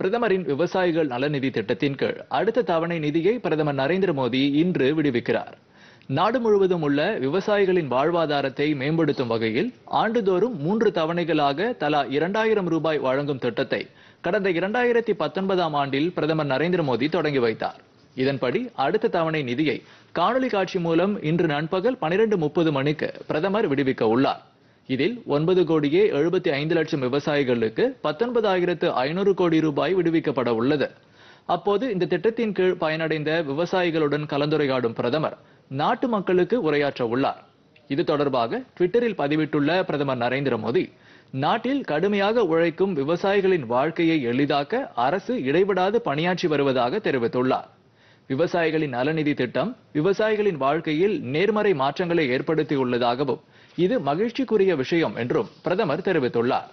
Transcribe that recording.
பிரதமரின் விவசாயிகள் நலநிதி திட்டத்தின் கீழ் அடுத்த தவணை நிதியை பிரதமர் நரேந்திர மோடி இன்று விடுவிக்கிறார் நாடு முழுவதும் உள்ள விவசாயிகளின் வாழ்வாதாரத்தை மேம்படுத்தும் வகையில் ஆண்டுதோறும் மூன்று தவணைகளாக தலா இரண்டாயிரம் ரூபாய் வழங்கும் திட்டத்தை கடந்த இரண்டாயிரத்தி பத்தொன்பதாம் ஆண்டில் பிரதமர் நரேந்திர மோடி தொடங்கி வைத்தார் இதன்படி அடுத்த தவணை நிதியை காணொலி காட்சி மூலம் இன்று நண்பகல் பனிரெண்டு முப்பது மணிக்கு பிரதமர் விடுவிக்க உள்ளார் இதில் ஒன்பது கோடியே எழுபத்தி ஐந்து லட்சம் விவசாயிகளுக்கு பத்தொன்பதாயிரத்து ஐநூறு கோடி ரூபாய் விடுவிக்கப்பட உள்ளது அப்போது இந்த திட்டத்தின் கீழ் பயனடைந்த விவசாயிகளுடன் கலந்துரையாடும் பிரதமர் நாட்டு மக்களுக்கு உரையாற்ற உள்ளார் இது தொடர்பாக ட்விட்டரில் பதிவிட்டுள்ள பிரதமர் நரேந்திர மோடி நாட்டில் கடுமையாக உழைக்கும் விவசாயிகளின் வாழ்க்கையை எளிதாக்க அரசு இடைவிடாது பணியாற்றி வருவதாக தெரிவித்துள்ளார் விவசாயிகளின் நலநிதி திட்டம் விவசாயிகளின் வாழ்க்கையில் நேர்மறை மாற்றங்களை ஏற்படுத்தியுள்ளதாகவும் இது மகிழ்ச்சிக்குரிய விஷயம் என்றும் பிரதமர் தெரிவித்துள்ளார்